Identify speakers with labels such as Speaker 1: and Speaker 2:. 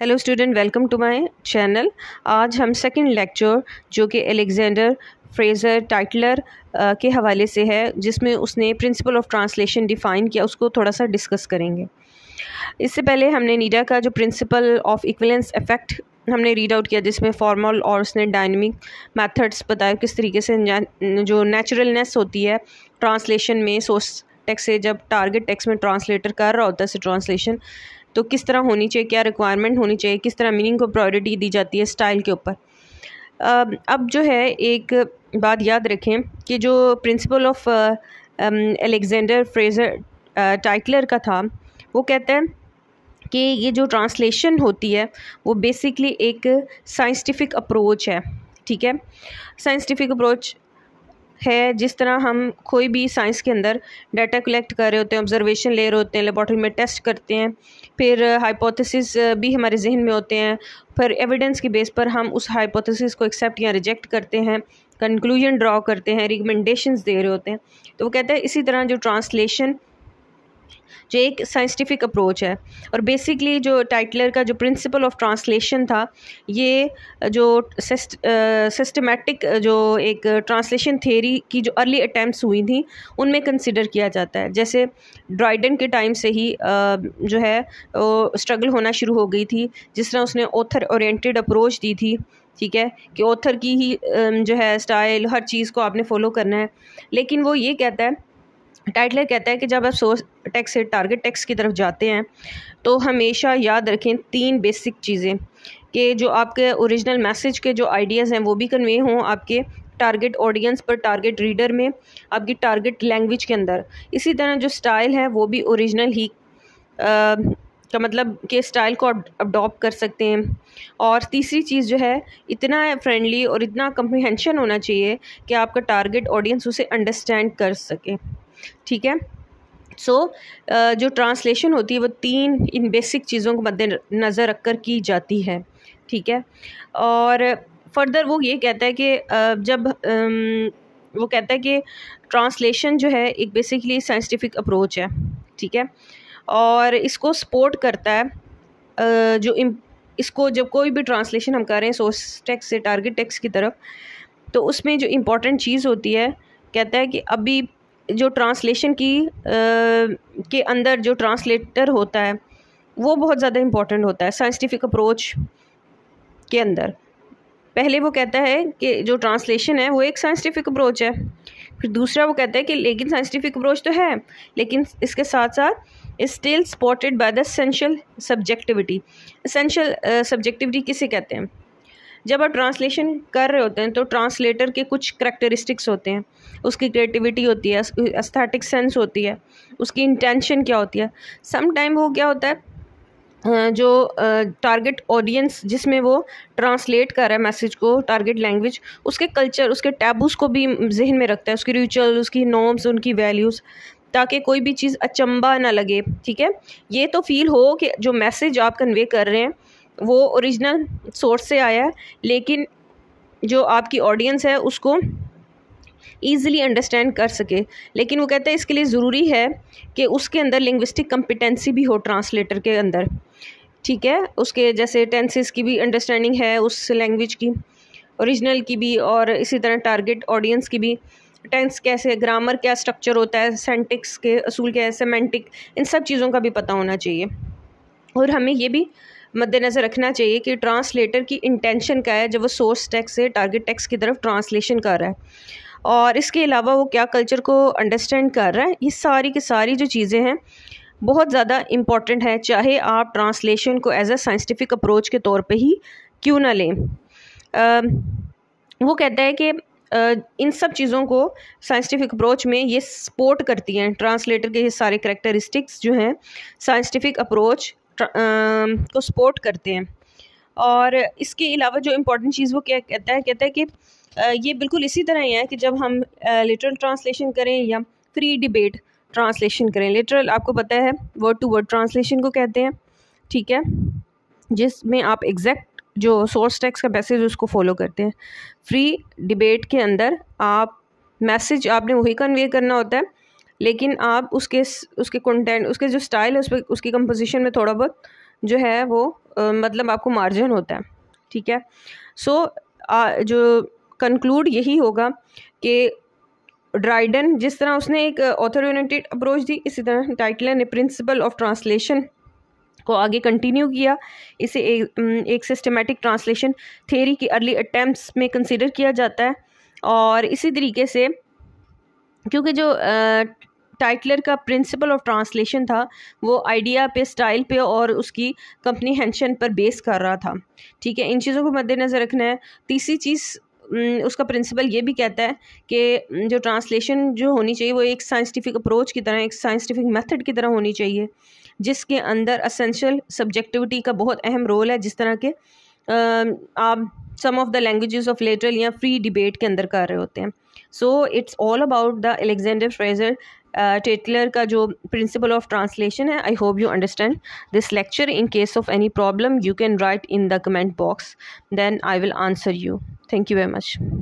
Speaker 1: hello student welcome to my channel आज हम second lecture जो कि एलेक्जेंडर फ्रेज़र टाइटलर के हवाले से है जिसमें उसने प्रिंसिपल ऑफ ट्रांसलेशन डिफ़ाइन किया उसको थोड़ा सा डिस्कस करेंगे इससे पहले हमने नीडा का जो प्रिंसिपल ऑफ इक्वलेंस इफेक्ट हमने रीड आउट किया जिसमें फॉर्मल और उसने डायनमिक मैथड्स बताए किस तरीके से जो नेचुरलनेस होती है ट्रांसलेशन में सोर्स टेक्स से जब टारगेट टेक्स में ट्रांसलेटर कर रहा होता है ट्रांसलेशन तो किस तरह होनी चाहिए क्या रिक्वायरमेंट होनी चाहिए किस तरह मीनिंग को प्रायोरिटी दी जाती है स्टाइल के ऊपर अब जो है एक बात याद रखें कि जो principle of Alexander Fraser Tytler का था वो कहते हैं कि ये जो ट्रांसलेशन होती है वो बेसिकली एक साइंटिफिक अप्रोच है ठीक है साइंटिफिक अप्रोच है जिस तरह हम कोई भी साइंस के अंदर डाटा कलेक्ट कर रहे होते हैं ऑब्जर्वेशन ले रहे होते हैं लेबॉर्ट्री में टेस्ट करते हैं फिर हाइपोथेसिस भी हमारे जहन में होते हैं फिर एविडेंस के बेस पर हम उस हाइपोथेसिस को एक्सेप्ट या रिजेक्ट करते हैं कंक्लूजन ड्रॉ करते हैं रिकमेंडेशंस दे रहे होते हैं तो वो कहते हैं इसी तरह जो ट्रांसलेशन जो एक साइंटिफिक अप्रोच है और बेसिकली जो टाइटलर का जो प्रिंसिपल ऑफ ट्रांसलेशन था ये जो सिस्टमेटिक जो एक ट्रांसलेशन थेरी की जो अर्ली अटैम्प्ट हुई थी उनमें कंसिडर किया जाता है जैसे ड्राइडन के टाइम से ही जो है स्ट्रगल होना शुरू हो गई थी जिस तरह उसने ऑथर ओरिएंटेड अप्रोच दी थी ठीक है कि ऑथर की ही जो है स्टाइल हर चीज़ को आपने फॉलो करना है लेकिन वो ये कहता है टाइटलर कहता है कि जब आप सोर्स टैक्स से टारगेट टैक्स की तरफ जाते हैं तो हमेशा याद रखें तीन बेसिक चीज़ें कि जो आपके ओरिजिनल मैसेज के जो आइडियाज़ हैं वो भी कन्वे हों आपके टारगेट ऑडियंस पर टारगेट रीडर में आपकी टारगेट लैंग्वेज के अंदर इसी तरह जो स्टाइल है वो भी ओरिजिनल ही आ, का मतलब के स्टाइल को आप अडॉप्ट कर सकते हैं और तीसरी चीज़ जो है इतना फ्रेंडली और इतना कम्प्रीहेंशन होना चाहिए कि आपका टारगेट ऑडियंस उसे अंडरस्टैंड कर सके ठीक है सो so, uh, जो ट्रांसलेशन होती है वो तीन इन बेसिक चीज़ों को मद्देनज़र रख कर की जाती है ठीक है और फर्दर वो ये कहता है कि uh, जब um, वो कहता है कि ट्रांसलेशन जो है एक बेसिकली साइंटिफिक अप्रोच है ठीक है और इसको सपोर्ट करता है जो इसको जब कोई भी ट्रांसलेशन हम कर रहे हैं सोर्स टेक्स से टारगेट टेक्स की तरफ तो उसमें जो इम्पोर्टेंट चीज़ होती है कहता है कि अभी जो ट्रांसलेशन की आ, के अंदर जो ट्रांसलेटर होता है वो बहुत ज़्यादा इम्पॉर्टेंट होता है साइंटिफिक अप्रोच के अंदर पहले वो कहता है कि जो ट्रांसलेशन है वो एक साइंटिफिक अप्रोच है फिर दूसरा वो कहता है कि लेकिन साइंटिफिक अप्रोच तो है लेकिन इसके साथ साथ still spotted by the essential subjectivity essential subjectivity किसे कहते हैं जब आप ट्रांसलेशन कर रहे होते हैं तो ट्रांसलेटर के कुछ करेक्टरिस्टिक्स होते हैं उसकी क्रिएटिविटी होती है अस्थेटिक सेंस होती है उसकी इंटेंशन क्या होती है सम टाइम वो क्या होता है जो टारगेट ऑडियंस जिसमें वो ट्रांसलेट कर रहा है मैसेज को टारगेट लैंग्वेज उसके कल्चर उसके टैबूस को भी जहन में रखता है उसकी रिचुअल उसकी नॉर्म्स उनकी वैल्यूज़ ताकि कोई भी चीज़ अचंबा ना लगे ठीक है ये तो फील हो कि जो मैसेज आप कन्वे कर रहे हैं वो ओरिजिनल सोर्स से आया है लेकिन जो आपकी ऑडियंस है उसको ईज़िली अंडरस्टैंड कर सके लेकिन वो कहते हैं इसके लिए ज़रूरी है कि उसके अंदर लिंग्विस्टिक कम्पिटेंसी भी हो ट्रांसलेटर के अंदर ठीक है उसके जैसे टेंसेस की भी अंडरस्टैंडिंग है उस लैंग्वेज की ओरिजिनल की भी और इसी तरह टारगेट ऑडियंस की भी टेंस कैसे ग्रामर क्या स्ट्रक्चर होता है सेंटिक्स के असूल क्या है सेमेंटिक इन सब चीज़ों का भी पता होना चाहिए और हमें ये भी मद्देनज़र रखना चाहिए कि ट्रांसलेटर की इंटेंशन क्या है जब वो सोर्स टेक्स से टारगेट टेक्स की तरफ ट्रांसलेशन कर रहा है और इसके अलावा वो क्या कल्चर को अंडरस्टैंड कर रहा है ये सारी की सारी जो चीज़ें हैं बहुत ज़्यादा इम्पॉर्टेंट है चाहे आप ट्रांसलेशन को एज अ साइंटिफिक अप्रोच के तौर पर ही क्यों ना लें आ, वो कहता है कि इन सब चीज़ों को साइंटिफिक अप्रोच में ये सपोर्ट करती हैं ट्रांसलेटर के ये सारे करेक्टरिस्टिक्स जो हैं साइंटिफिक अप्रोच को सपोर्ट करते हैं और इसके अलावा जो इम्पोर्टेंट चीज़ वो क्या कहता है कहता है कि ये बिल्कुल इसी तरह ही है कि जब हम लिटरल ट्रांसलेशन करें या फ्री डिबेट ट्रांसलेशन करें लिटरल आपको पता है वर्ड टू वर्ड ट्रांसलेशन को कहते हैं ठीक है जिसमें आप एग्जैक्ट जो सोर्स टैक्स का मैसेज उसको फॉलो करते हैं फ्री डिबेट के अंदर आप मैसेज आपने वही कन्वे करना होता है लेकिन आप उसके उसके कंटेंट उसके जो स्टाइल है उस पर उसकी कंपोजिशन में थोड़ा बहुत जो है वो आ, मतलब आपको मार्जिन होता है ठीक है सो so, जो कंक्लूड यही होगा कि ड्राइडन जिस तरह उसने एक ऑथर यूनाइटेड अप्रोच दी इसी तरह टाइटलर ने प्रिंसिपल ऑफ ट्रांसलेशन को आगे कंटिन्यू किया इसे एक, एक सिस्टमेटिक ट्रांसलेशन थेरी की अर्ली अटैम्प्ट में कंसिडर किया जाता है और इसी तरीके से क्योंकि जो टाइटलर का प्रिंसिपल ऑफ ट्रांसलेशन था वो आइडिया पे स्टाइल पे और उसकी कंपनी हैंशन पर बेस कर रहा था ठीक है इन चीज़ों को मद्देनज़र रखना है तीसरी चीज़ उसका प्रिंसिपल ये भी कहता है कि जो ट्रांसलेशन जो होनी चाहिए वो एक साइंटिफिक अप्रोच की तरह एक साइंटिफिक मेथड की तरह होनी चाहिए जिसके अंदर असेंशल सब्जेक्टिविटी का बहुत अहम रोल है जिस तरह के आप some of the languages of literal या फ्री डिबेट के अंदर कर रहे होते हैं so it's all about the Alexander Fraser Tytler का जो प्रिंसिपल ऑफ ट्रांसलेशन है I hope you understand this lecture in case of any problem you can write in the comment box then I will answer you thank you very much